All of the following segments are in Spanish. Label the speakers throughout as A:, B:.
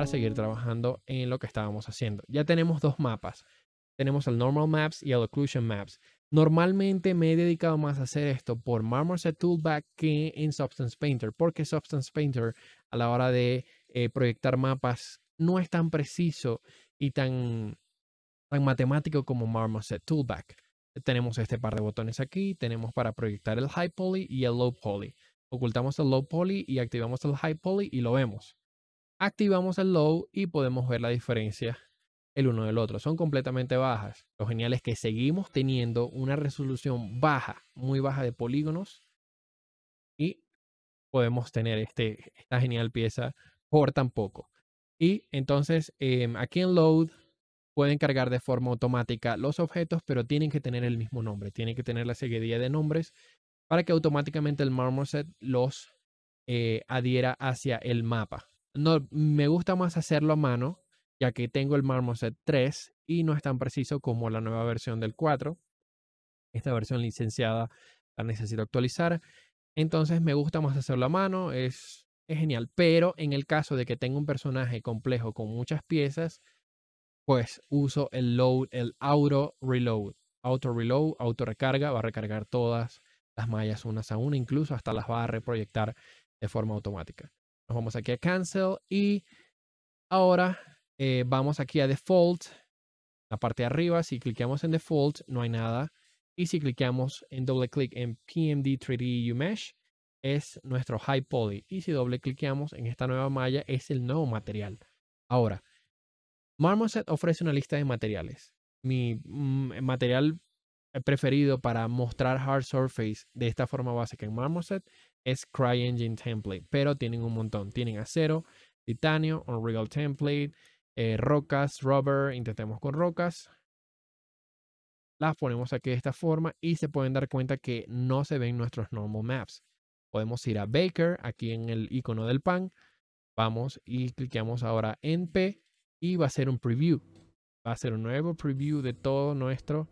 A: para seguir trabajando en lo que estábamos haciendo. Ya tenemos dos mapas. Tenemos el Normal Maps y el Occlusion Maps. Normalmente me he dedicado más a hacer esto por Marmoset Toolback que en Substance Painter, porque Substance Painter a la hora de eh, proyectar mapas no es tan preciso y tan, tan matemático como Marmoset Toolback. Tenemos este par de botones aquí, tenemos para proyectar el High Poly y el Low Poly. Ocultamos el Low Poly y activamos el High Poly y lo vemos activamos el Load y podemos ver la diferencia el uno del otro. Son completamente bajas. Lo genial es que seguimos teniendo una resolución baja, muy baja de polígonos y podemos tener este, esta genial pieza por tan poco. Y entonces em, aquí en load pueden cargar de forma automática los objetos, pero tienen que tener el mismo nombre, tienen que tener la seguidilla de nombres para que automáticamente el marmoset los eh, adhiera hacia el mapa. No, me gusta más hacerlo a mano, ya que tengo el Marmoset 3 y no es tan preciso como la nueva versión del 4. Esta versión licenciada la necesito actualizar. Entonces me gusta más hacerlo a mano, es, es genial. Pero en el caso de que tenga un personaje complejo con muchas piezas, pues uso el load, el auto reload. Auto reload, auto recarga, va a recargar todas las mallas unas a una, incluso hasta las va a reproyectar de forma automática. Nos vamos aquí a cancel y ahora eh, vamos aquí a default. La parte de arriba, si clicamos en default, no hay nada. Y si cliqueamos en doble clic en PMD 3D UMesh es nuestro high poly. Y si doble clicamos en esta nueva malla, es el nuevo material. Ahora, Marmoset ofrece una lista de materiales. Mi mm, eh, material preferido para mostrar hard surface de esta forma básica en Marmoset es CryEngine Template, pero tienen un montón. Tienen acero, titanio, Unreal Template, eh, rocas, rubber, intentemos con rocas. Las ponemos aquí de esta forma y se pueden dar cuenta que no se ven nuestros normal maps. Podemos ir a Baker, aquí en el icono del pan. Vamos y cliqueamos ahora en P y va a ser un preview. Va a ser un nuevo preview de todo nuestro,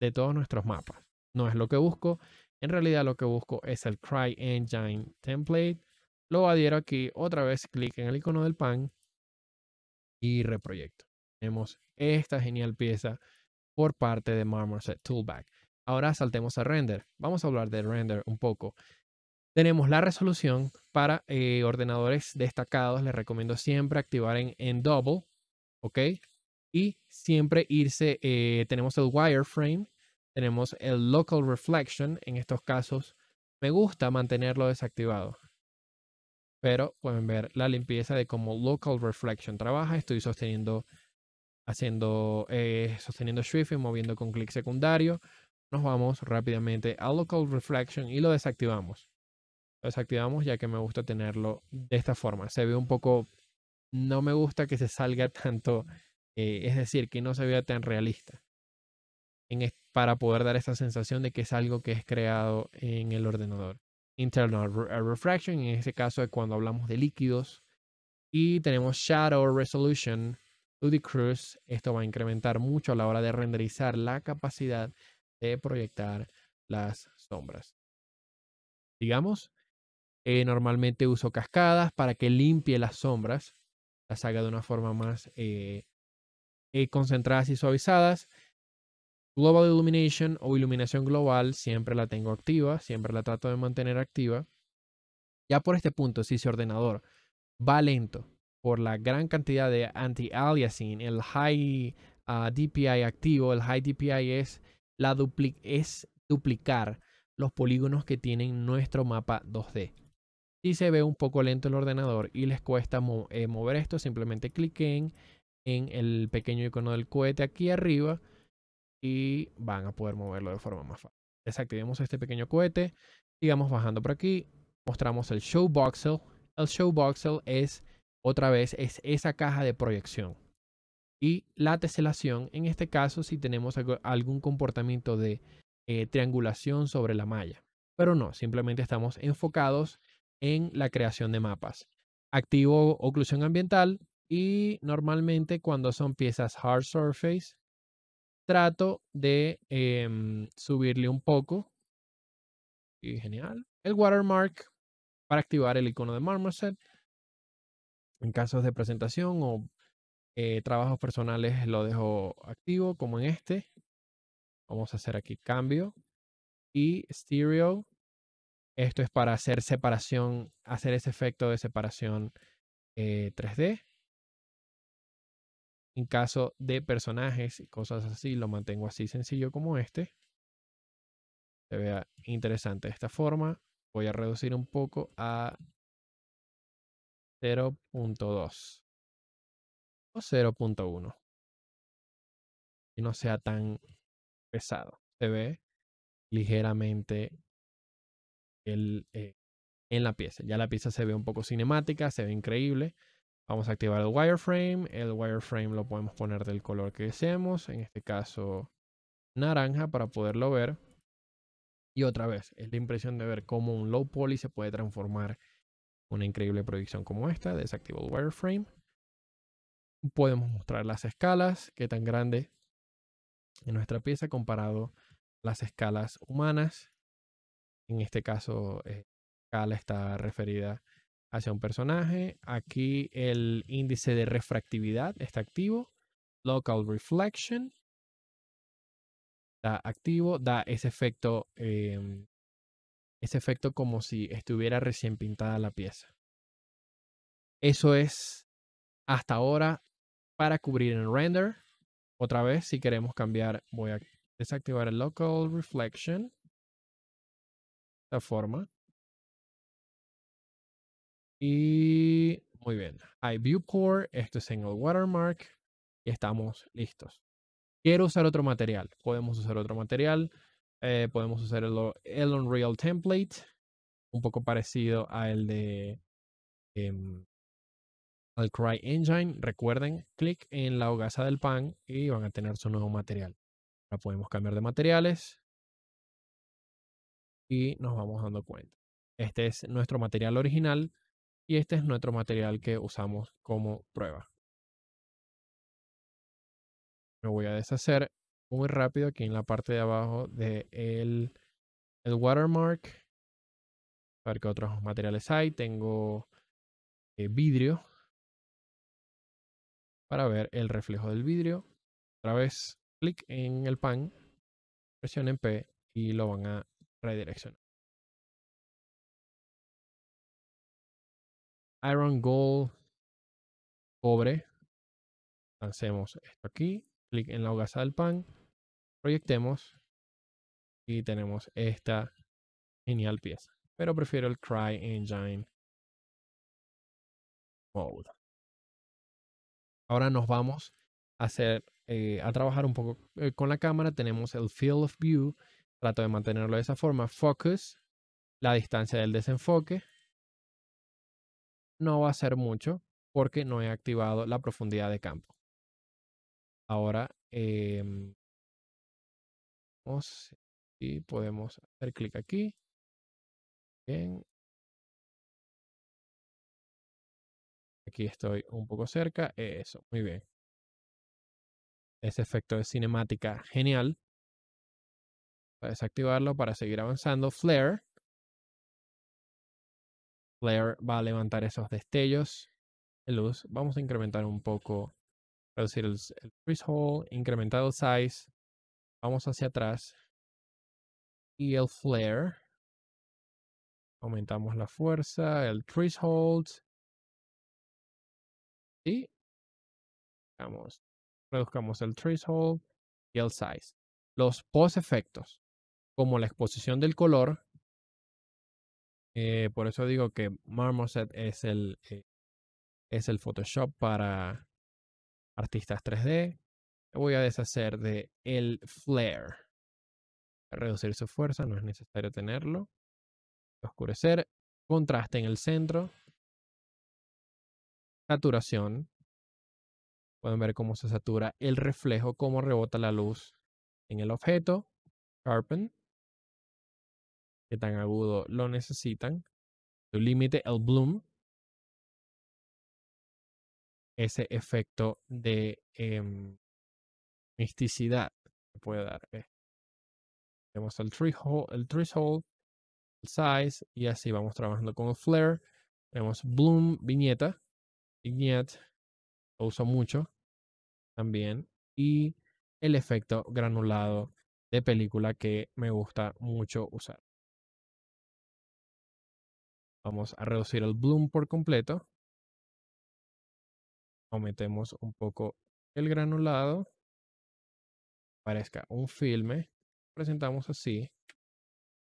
A: de todos nuestros mapas. No es lo que busco, en realidad lo que busco es el Cry Engine template. Lo adhiero aquí, otra vez clic en el icono del pan y reproyecto. Tenemos esta genial pieza por parte de Marmoset Toolback. Ahora saltemos a render. Vamos a hablar de render un poco. Tenemos la resolución para eh, ordenadores destacados. Les recomiendo siempre activar en, en double, ¿ok? Y siempre irse, eh, tenemos el wireframe, tenemos el Local Reflection. En estos casos, me gusta mantenerlo desactivado. Pero pueden ver la limpieza de cómo Local Reflection trabaja. Estoy sosteniendo, haciendo, eh, sosteniendo Shift y moviendo con clic secundario. Nos vamos rápidamente a Local Reflection y lo desactivamos. desactivamos ya que me gusta tenerlo de esta forma. Se ve un poco, no me gusta que se salga tanto, eh, es decir, que no se vea tan realista. En este para poder dar esa sensación de que es algo que es creado en el ordenador. Internal eh, Refraction, en este caso es cuando hablamos de líquidos. Y tenemos Shadow Resolution, Decrease. Esto va a incrementar mucho a la hora de renderizar la capacidad de proyectar las sombras. Digamos, eh, normalmente uso cascadas para que limpie las sombras, las haga de una forma más eh, eh concentradas y suavizadas. Global Illumination o iluminación global siempre la tengo activa, siempre la trato de mantener activa. Ya por este punto, si su ordenador va lento por la gran cantidad de anti-aliasing, el high ah, DPI activo, el high DPI es, la duplicar los polígonos que tienen nuestro mapa 2D. Si se ve un poco lento el ordenador y les cuesta eh, mover esto, simplemente cliquen en el pequeño icono del cohete aquí arriba y van a poder moverlo de forma más fácil. Desactivemos este pequeño cohete, sigamos bajando por aquí, mostramos el Show Voxel. El Show Voxel es, otra vez, es esa caja de proyección. Y la teselación, en este caso, si tenemos algún comportamiento de eh, triangulación sobre la malla. Pero no, simplemente estamos enfocados en la creación de mapas. Activo oclusión ambiental y normalmente cuando son piezas hard surface, trato de em, subirle un poco. Y genial. El watermark para activar el icono de Marmoset. En casos de presentación o eh, trabajos personales lo dejo activo como en este. Vamos a hacer aquí cambio. Y stereo. Esto es para hacer separación, hacer ese efecto de separación 3D. Eh, en caso de personajes y cosas así, lo mantengo así sencillo como este. Se vea interesante de esta forma. Voy a reducir un poco
B: a 0.2 o 0.1. Y no sea tan pesado.
A: Se ve ligeramente el, eh, en la pieza. Ya la pieza se ve un poco cinemática, se ve increíble. Vamos a activar el wireframe. El wireframe lo podemos poner del color que deseemos. En este caso, naranja para poderlo ver. Y otra vez, es la impresión de ver cómo un low poly se puede transformar en una increíble proyección como esta. Desactivo el wireframe. Podemos mostrar las escalas, qué tan grande es nuestra pieza comparado las escalas humanas. En este caso, eh, escala está referida hacia un personaje. Aquí el índice de refractividad está activo. Local Reflection está activo, da ese efecto, em, ese efecto como si estuviera recién pintada la pieza. Eso es hasta ahora para cubrir el render. Otra vez, si queremos cambiar, voy a desactivar el Local Reflection. De esta forma. Y muy bien. esto es en el Watermark. Y estamos listos. Quiero usar otro material. Podemos usar otro material. Eh, podemos usar el, Unreal Template. Un poco parecido em, al de. al Cry Engine. Recuerden, clic en la hogaza del pan y van a tener su nuevo material. Ahora podemos cambiar de materiales. Y nos vamos dando cuenta. Este es nuestro material original y este es nuestro material que usamos como prueba. Me voy a deshacer muy rápido aquí en la parte de
B: abajo de watermark. A ver qué otros materiales hay. Tengo eh, vidrio para ver el reflejo del vidrio. Otra vez, clic en el pan, presionen P y lo van a redireccionar. Iron Gold Cobre.
A: Hacemos esto aquí. Clic en la hogaza del pan. Proyectemos. Y tenemos esta genial pieza. Pero prefiero el Cry
B: Engine Mode. Ahora
A: nos vamos a hacer eh, a trabajar un poco eh, con la cámara. Tenemos el Field of View. Trato de mantenerlo de esa forma. Focus. La distancia del desenfoque no va a ser mucho porque no he activado la profundidad de
B: campo. Ahora, y em podemos hacer clic aquí. Aquí estoy un poco cerca. Eso, muy bien. Ese efecto de cinemática, genial.
A: Para desactivarlo, para seguir avanzando. Flare. Flare va a levantar esos destellos de luz. Vamos a incrementar un poco, reducir el, el threshold, incrementar el size. Vamos hacia atrás.
B: Y el flare. Aumentamos la fuerza, el threshold. Y vamos reduzcamos el threshold y el size. Los post
A: efectos, como la exposición del color, eh, por eso digo que Marmoset es el, eh, es el Photoshop para artistas 3D. Voy a deshacer de el flare.
B: Reducir su fuerza, no es necesario tenerlo. Oscurecer. Contraste
A: en el centro. Saturación. Pueden ver cómo se satura el reflejo, cómo rebota la luz en el objeto. Sharpen que tan agudo lo necesitan. su
B: límite, el bloom, ese efecto de em, misticidad que puede dar.
A: Tenemos eh. el threshold, el threshold, el size, y así vamos trabajando con el flare. Tenemos bloom, viñeta, vignette, lo uso mucho también. Y el efecto granulado de película
B: que me gusta mucho usar. Vamos a reducir el bloom por completo. Aumentemos un
A: poco el granulado. Parezca un filme. Presentamos así.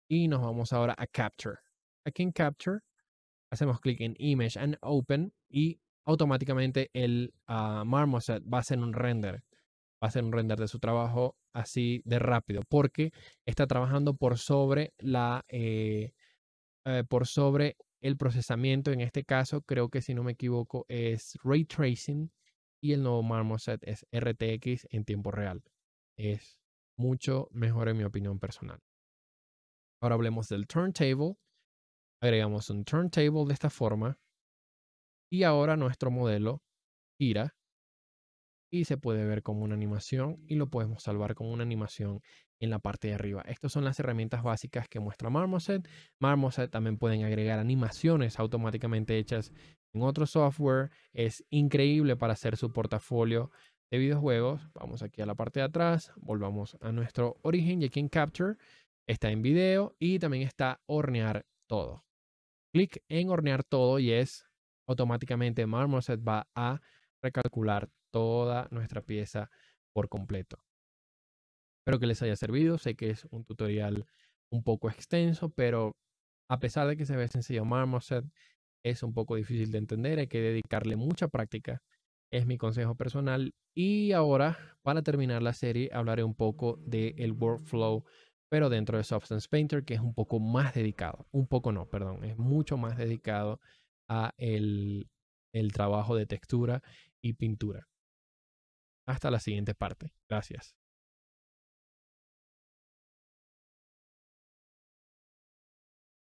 A: Y nos vamos ahora a Capture. Aquí en Capture hacemos clic en Image and Open y automáticamente el ah, Marmoset va a hacer un render. Va a hacer un render de su trabajo así de rápido porque está trabajando por sobre la... Eh, eh, por sobre el procesamiento. En este caso, creo que si no me equivoco, es ray tracing y el nuevo Marmoset es RTX en tiempo real. Es mucho mejor en mi opinión personal. Ahora hablemos del turntable. Agregamos un turntable de esta forma y ahora nuestro modelo gira y se puede ver como una animación y lo podemos salvar como una animación en la parte de arriba. Estas son las herramientas básicas que muestra Marmoset. Marmoset también pueden agregar animaciones automáticamente hechas en otro software. Es increíble para hacer su portafolio de videojuegos. Vamos aquí a la parte de atrás, volvamos a nuestro origen y aquí en Capture está en video y también está hornear todo. Clic en hornear todo y es automáticamente Marmoset va a recalcular toda nuestra pieza por completo. Espero que les haya servido. Sé que es un tutorial un poco extenso, pero a pesar de que se ve sencillo Marmoset, es un poco difícil de entender. Hay que dedicarle mucha práctica. Es mi consejo personal. Y ahora, para terminar la serie, hablaré un poco del workflow, pero dentro de Substance Painter, que es un poco más dedicado. Un poco no, perdón. Es mucho más dedicado a el trabajo de textura y pintura.
B: Hasta la siguiente parte. Gracias.